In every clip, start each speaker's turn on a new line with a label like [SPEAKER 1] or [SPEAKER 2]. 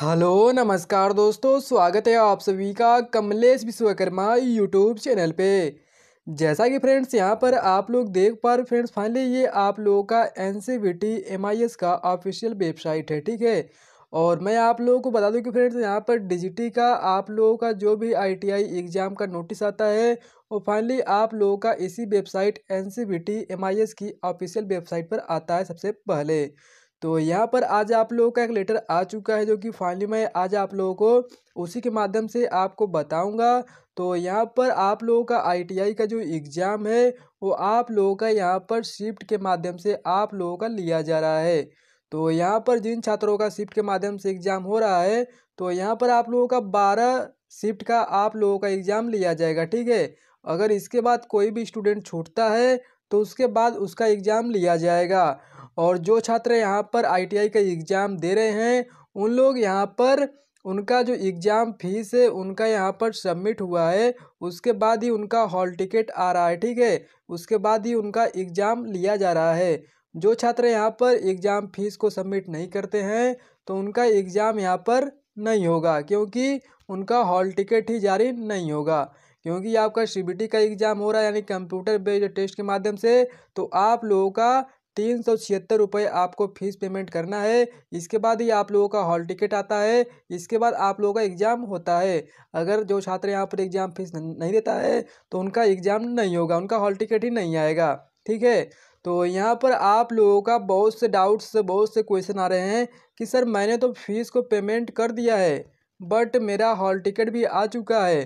[SPEAKER 1] hello नमस्कार दोस्तों स्वागत है आप सभी का कमलेश विश्वकर्मा यूट्यूब चैनल पे जैसा कि फ्रेंड्स यहां पर आप लोग देख पा रहे फ्रेंड्स फाइनली ये आप लोगों का एन सी का ऑफिशियल वेबसाइट है ठीक है और मैं आप लोगों को बता दूं कि फ्रेंड्स यहां पर डिजिटी का आप लोगों का जो भी आईटीआई एग्ज़ाम का नोटिस आता है और फाइनली आप लोगों का इसी वेबसाइट एन सी की ऑफिशियल वेबसाइट पर आता है सबसे पहले तो यहाँ पर आज आप लोगों का एक लेटर आ चुका है जो कि फाइनली मैं आज आप लोगों को उसी के माध्यम से आपको बताऊंगा तो यहाँ पर आप लोगों का आईटीआई का जो एग्ज़ाम है वो आप लोगों का यहाँ पर शिफ्ट के माध्यम से आप लोगों का लिया जा रहा है तो यहाँ पर जिन छात्रों का शिफ्ट के माध्यम से एग्ज़ाम हो रहा है तो यहाँ पर आप लोगों का बारह शिफ्ट का आप लोगों का एग्ज़ाम लिया जाएगा ठीक है अगर इसके बाद कोई भी स्टूडेंट छूटता है तो उसके बाद उसका एग्ज़ाम लिया जाएगा और जो छात्र यहाँ पर आईटीआई का एग्ज़ाम दे रहे हैं उन लोग यहाँ पर उनका जो एग्ज़ाम फीस है उनका यहाँ पर सबमिट हुआ है उसके बाद ही उनका हॉल टिकट आ रहा है ठीक है उसके बाद ही उनका एग्ज़ाम लिया जा रहा है जो छात्र यहाँ पर एग्ज़ाम फीस को सबमिट नहीं करते हैं तो उनका एग्ज़ाम यहाँ पर नहीं होगा क्योंकि उनका हॉल टिकट ही जारी नहीं होगा क्योंकि आपका सी का एग्ज़ाम हो रहा है यानी कंप्यूटर बेस्ड टेस्ट के माध्यम से तो आप लोगों का तीन सौ छिहत्तर रुपये आपको फीस पेमेंट करना है इसके बाद ही आप लोगों का हॉल टिकट आता है इसके बाद आप लोगों का एग्ज़ाम होता है अगर जो छात्र यहाँ पर एग्ज़ाम फीस नहीं देता है तो उनका एग्ज़ाम नहीं होगा उनका हॉल टिकट ही नहीं आएगा ठीक है तो यहाँ पर आप लोगों का बहुत से डाउट्स बहुत से क्वेश्चन आ रहे हैं कि सर मैंने तो फीस को पेमेंट कर दिया है बट मेरा हॉल टिकट भी आ चुका है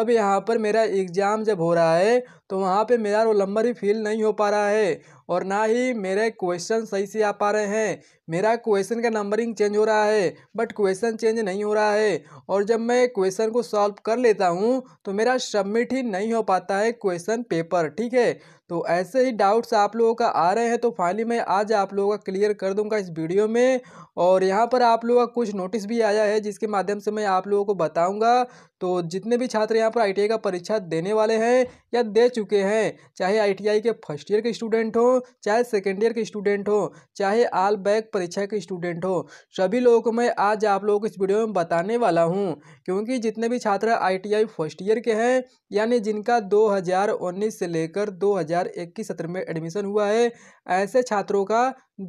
[SPEAKER 1] अब यहाँ पर मेरा एग्ज़ाम जब हो रहा है तो वहाँ पे मेरा रोल नंबर ही फिल नहीं हो पा रहा है और ना ही मेरे क्वेश्चन सही से आ पा रहे हैं मेरा क्वेश्चन का नंबरिंग चेंज हो रहा है बट क्वेश्चन चेंज नहीं हो रहा है और जब मैं क्वेश्चन को सॉल्व कर लेता हूँ तो मेरा सबमिट ही नहीं हो पाता है क्वेश्चन पेपर ठीक है तो ऐसे ही डाउट्स आप लोगों का आ रहे हैं तो फाइनली मैं आज आप लोगों का क्लियर कर दूंगा इस वीडियो में और यहाँ पर आप लोगों का कुछ नोटिस भी आया है जिसके माध्यम से मैं आप लोगों को बताऊँगा तो जितने भी छात्र यहाँ पर आई का परीक्षा देने वाले हैं या दे चुके चुके हैं चाहे आईटीआई के फर्स्ट ईयर के स्टूडेंट हो चाहे सेकेंड ईयर के स्टूडेंट हो चाहे आल बैक परीक्षा के स्टूडेंट हो सभी लोगों को मैं आज आप लोगों को इस वीडियो में बताने वाला हूँ क्योंकि जितने भी छात्र आई फर्स्ट ईयर के हैं यानी जिनका दो से लेकर दो सत्र में एडमिशन हुआ है ऐसे छात्रों का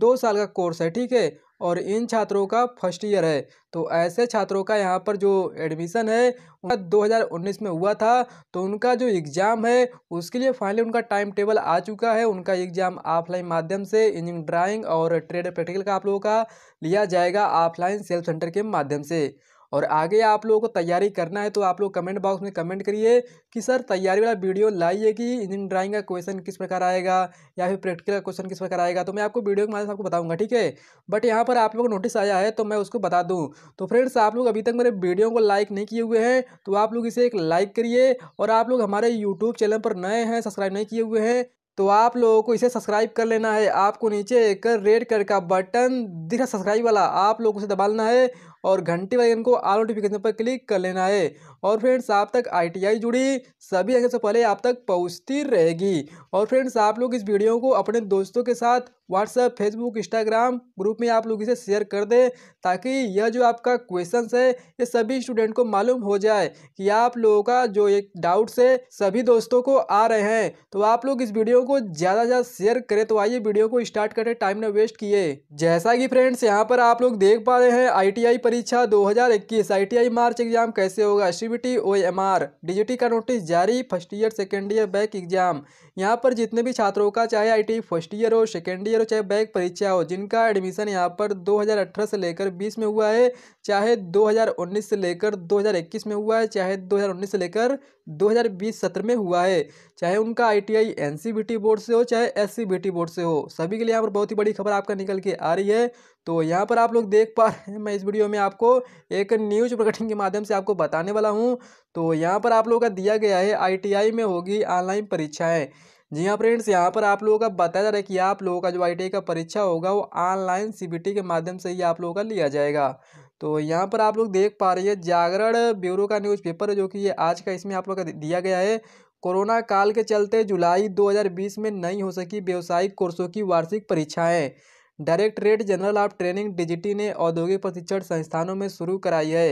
[SPEAKER 1] दो साल का कोर्स है ठीक है और इन छात्रों का फर्स्ट ईयर है तो ऐसे छात्रों का यहाँ पर जो एडमिशन है उनका 2019 में हुआ था तो उनका जो एग्ज़ाम है उसके लिए फाइनली उनका टाइम टेबल आ चुका है उनका एग्ज़ाम ऑफलाइन माध्यम से इंजीनियरिंग ड्राइंग और ट्रेड प्रैक्टिकल का आप लोगों का लिया जाएगा ऑफलाइन सेल्फ सेंटर के माध्यम से और आगे आप लोगों को तैयारी करना है तो आप लोग कमेंट बॉक्स में कमेंट करिए कि सर तैयारी वाला वीडियो लाइए कि इंजीनियर ड्राइंग का क्वेश्चन किस प्रकार आएगा या फिर प्रैक्टिकल क्वेश्चन किस प्रकार आएगा तो मैं आपको वीडियो के माध्यम आपको बताऊँगा ठीक है बट यहाँ पर आप लोग नोटिस आया है तो मैं उसको बता दूँ तो फ्रेंड्स आप लोग अभी तक मेरे वीडियो को लाइक नहीं किए हुए हैं तो आप लोग इसे एक लाइक करिए और आप लोग हमारे यूट्यूब चैनल पर नए हैं सब्सक्राइब नहीं किए हुए हैं तो आप लोगों को इसे सब्सक्राइब कर लेना है आपको नीचे एक रेड कलर का बटन दिख रहा सब्सक्राइब वाला आप लोगों से दबाना है और घंटी वाले आइकन को आल नोटिफिकेशन पर क्लिक कर लेना है और फ्रेंड्स आप तक आईटीआई जुड़ी सभी आइकन से पहले आप तक पहुँचती रहेगी और फ्रेंड्स आप लोग इस वीडियो को अपने दोस्तों के साथ व्हाट्सएप फेसबुक इंस्टाग्राम ग्रुप में आप लोग इसे शेयर कर दें ताकि यह जो आपका क्वेश्चन है ये सभी स्टूडेंट को मालूम हो जाए कि आप लोगों का जो एक डाउट्स है सभी दोस्तों को आ रहे हैं तो आप लोग इस वीडियो को ज़्यादा से ज़्यादा शेयर करें तो आइए वीडियो को स्टार्ट करें टाइम ना वेस्ट किए जैसा कि फ्रेंड्स यहाँ पर आप लोग देख पा रहे हैं आई परीक्षा 2021 आईटीआई मार्च एग्जाम कैसे होगा सीबीटी ओएमआर डीजीटी का नोटिस जारी first year second year back exam यहाँ पर जितने भी छात्रों का चाहे आईटीआई फर्स्ट ईयर हो सेकेंड ईयर हो चाहे बैक परीक्षा हो जिनका एडमिशन यहाँ पर 2018 से लेकर 20 में हुआ है चाहे 2019 से लेकर 2021 में हुआ है चाहे 2019 से लेकर 2020 सत्र में हुआ है चाहे उनका आईटीआई एनसीबीटी बोर्ड से हो चाहे एससीबीटी बोर्ड से हो सभी के लिए यहाँ पर बहुत ही बड़ी खबर आपका निकल के आ रही है तो यहाँ पर आप लोग देख पा रहे हैं मैं इस वीडियो में आपको एक न्यूज प्रकटिंग के माध्यम से आपको बताने वाला हूँ तो यहाँ पर आप लोगों का दिया गया है आई में होगी ऑनलाइन परीक्षाएँ जी हाँ फ्रेंड्स यहाँ पर आप लोगों का बताया जा रहा है कि आप लोगों का जो आई का परीक्षा होगा वो ऑनलाइन सीबीटी के माध्यम से ही आप लोगों का लिया जाएगा तो यहाँ पर आप लोग देख पा रही है जागरण ब्यूरो का न्यूज़पेपर जो कि ये आज का इसमें आप लोग का दिया गया है कोरोना काल के चलते जुलाई 2020 में नहीं हो सकी व्यावसायिक कोर्सों की वार्षिक परीक्षाएं directorate general of training DGT ने औद्योगिक प्रशिक्षण संस्थानों में शुरू कराई है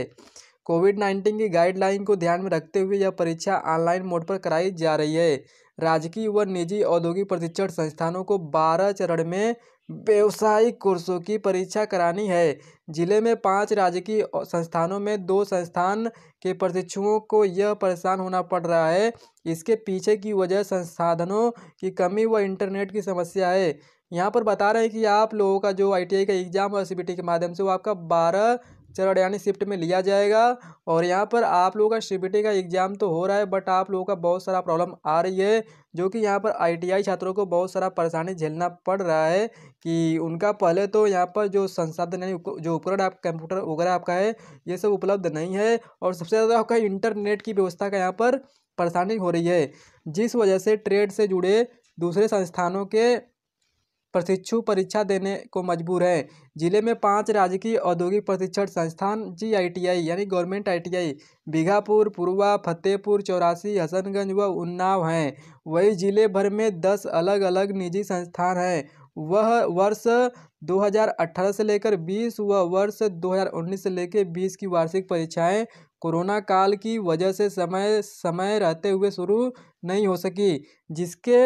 [SPEAKER 1] कोविड नाइन्टीन की गाइडलाइन को ध्यान में रखते हुए यह परीक्षा ऑनलाइन मोड पर कराई जा रही है राजकीय व निजी औद्योगिक प्रशिक्षण संस्थानों को बारह चरण में व्यवसायिक कोर्सों की परीक्षा करानी है जिले में पांच राजकीय संस्थानों में दो संस्थान के प्रशिक्षुओं को यह परेशान होना पड़ रहा है इसके पीछे की वजह संसाधनों की कमी व इंटरनेट की समस्या है यहाँ पर बता रहे हैं कि आप लोगों का जो आई का एग्ज़ाम और सी के माध्यम से वो आपका बारह चरण यानी शिफ्ट में लिया जाएगा और यहाँ पर आप लोगों का सी का एग्ज़ाम तो हो रहा है बट आप लोगों का बहुत सारा प्रॉब्लम आ रही है जो कि यहाँ पर आईटीआई छात्रों को बहुत सारा परेशानी झेलना पड़ रहा है कि उनका पहले तो यहाँ पर जो संसाधन यानी जो उपकरण आप कंप्यूटर वगैरह आपका है ये सब उपलब्ध नहीं है और सबसे ज़्यादा आपका इंटरनेट की व्यवस्था का यहाँ पर परेशानी हो रही है जिस वजह से ट्रेड से जुड़े दूसरे संस्थानों के प्रशिक्षु परीक्षा देने को मजबूर है जिले में पांच राजकीय औद्योगिक प्रशिक्षण संस्थान जी आई यानी गवर्नमेंट आई बीघापुर पूर्वा फतेहपुर चौरासी हसनगंज व उन्नाव हैं वही जिले भर में दस अलग अलग निजी संस्थान हैं वह वर्ष 2018 से लेकर 20 व वर्ष 2019 से लेकर 20 की वार्षिक परीक्षाएं कोरोना काल की वजह से समय समय रहते हुए शुरू नहीं हो सकी जिसके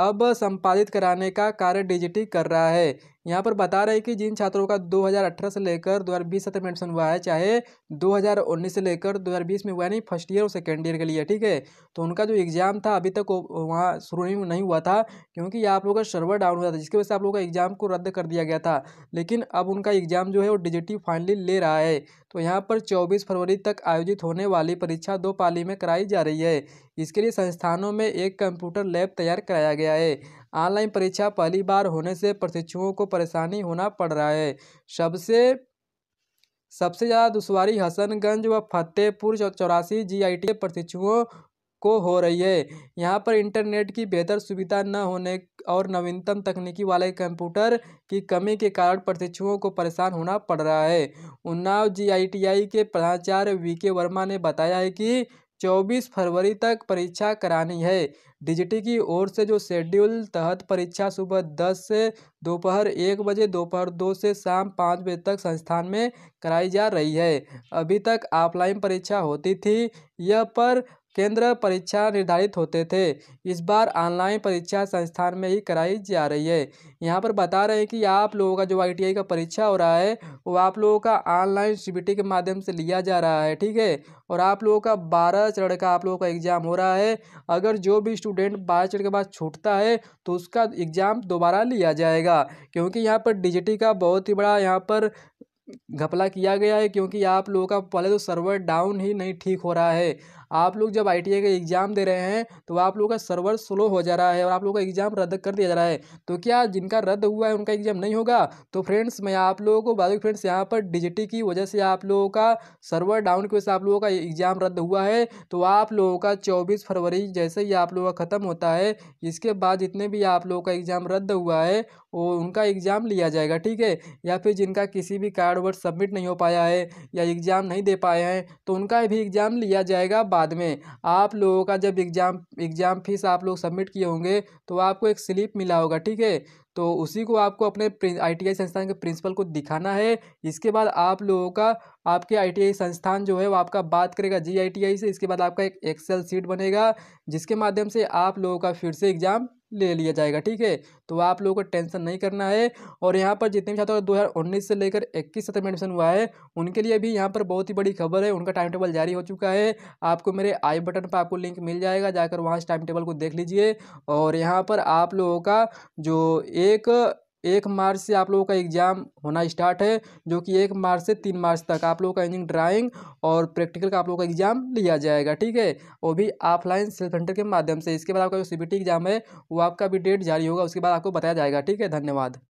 [SPEAKER 1] अब संपादित कराने का कार्य डीजीटी कर रहा है यहाँ पर बता रहे हैं कि जिन छात्रों का 2018 से लेकर 2020 में एडमिशन हुआ है चाहे 2019 से लेकर 2020 में हुआ नहीं फर्स्ट ईयर और सेकेंड ईयर के लिए ठीक है तो उनका जो एग्ज़ाम था अभी तक वहाँ शुरू नहीं हुआ था क्योंकि आप लोगों का सर्वर डाउन हुआ था जिसकी वजह से आप लोगों का एग्ज़ाम को रद्द कर दिया गया था लेकिन अब उनका एग्ज़ाम जो है वो डिजिटिव फाइनली ले रहा है तो यहाँ पर चौबीस फरवरी तक आयोजित होने वाली परीक्षा दो पाली में कराई जा रही है इसके लिए संस्थानों में एक कंप्यूटर लैब तैयार कराया गया है ऑनलाइन परीक्षा पहली बार होने से प्रशिक्षुओं को परेशानी होना पड़ रहा है सबसे सबसे ज़्यादा दुशारी हसनगंज व फतेहपुर चौरासी जी आई टी प्रशिक्षुओं को हो रही है यहाँ पर इंटरनेट की बेहतर सुविधा न होने और नवीनतम तकनीकी वाले कंप्यूटर की कमी के कारण प्रशिक्षुओं को परेशान होना पड़ रहा है उन्नाव जीआईटीआई के प्रधानाचार्य वी के वर्मा ने बताया है कि चौबीस फरवरी तक परीक्षा करानी है डीजीटी की ओर से जो शेड्यूल तहत परीक्षा सुबह दस से दोपहर एक बजे दोपहर दो से शाम पाँच बजे तक संस्थान में कराई जा रही है अभी तक ऑफलाइन परीक्षा होती थी यह पर केंद्र परीक्षा निर्धारित होते थे इस बार ऑनलाइन परीक्षा संस्थान में ही कराई जा रही है यहाँ पर बता रहे हैं कि आप लोगों का जो आई का परीक्षा हो रहा है वो आप लोगों का ऑनलाइन सी के माध्यम से लिया जा रहा है ठीक है और आप लोगों का बारह चरण का आप लोगों का एग्ज़ाम हो रहा है अगर जो भी स्टूडेंट बारह चरण के बाद छूटता है तो उसका एग्ज़ाम दोबारा लिया जाएगा क्योंकि यहाँ पर डिजिटी का बहुत ही बड़ा यहाँ पर घपला किया गया है क्योंकि आप लोगों का पहले तो सर्वर डाउन ही नहीं ठीक हो रहा है आप लोग जब आई का एग्ज़ाम दे रहे हैं तो आप लोग का सर्वर स्लो हो जा रहा है और आप लोग का एग्ज़ाम रद्द कर दिया जा रहा है तो क्या जिनका रद्द हुआ है उनका एग्ज़ाम नहीं होगा तो फ्रेंड्स मैं आप लोगों को बाद फ्रेंड्स यहाँ पर डिजिटी की वजह से आप लोगों का सर्वर डाउन की वजह से आप लोगों का एग्ज़ाम रद्द हुआ है तो आप लोगों का चौबीस फरवरी जैसे ही आप लोगों का ख़त्म होता है इसके बाद जितने भी आप लोगों का एग्ज़ाम रद्द हुआ है वो उनका एग्ज़ाम लिया जाएगा ठीक है या फिर जिनका किसी भी कार्ड वर्ड सबमिट नहीं हो पाया है या एग्ज़ाम नहीं दे पाए हैं तो उनका भी एग्ज़ाम लिया जाएगा बाद में आप लोगों का जब एग्ज़ाम एग्ज़ाम फीस आप लोग सबमिट किए होंगे तो आपको एक स्लिप मिला होगा ठीक है तो उसी को आपको अपने आई संस्थान के प्रिंसिपल को दिखाना है इसके बाद आप लोगों का आपके आई संस्थान जो है वो आपका बात करेगा जी आई से इसके बाद आपका एक एक्सेल सीट बनेगा जिसके माध्यम से आप लोगों का फिर से एग्ज़ाम ले लिया जाएगा ठीक है तो आप लोगों को टेंशन नहीं करना है और यहाँ पर जितने भी छात्र उन्नीस से लेकर इक्कीस सत्र में एडमिशन हुआ है उनके लिए भी यहाँ पर बहुत ही बड़ी खबर है उनका टाइम टेबल जारी हो चुका है आपको मेरे आई बटन पर आपको लिंक मिल जाएगा जाकर वहाँ इस टाइम टेबल को देख लीजिए और यहाँ पर आप लोगों का जो ए एक एक मार्च से आप लोगों का एग्ज़ाम होना स्टार्ट है जो कि एक मार्च से तीन मार्च तक आप लोगों का इंजिंग ड्राइंग और प्रैक्टिकल का आप लोगों का एग्ज़ाम लिया जाएगा ठीक है वो भी ऑफलाइन सेल्फ सेंटर के माध्यम से इसके बाद आपका जो सी एग्ज़ाम है वो आपका भी डेट जारी होगा उसके बाद आपको बताया जाएगा ठीक है धन्यवाद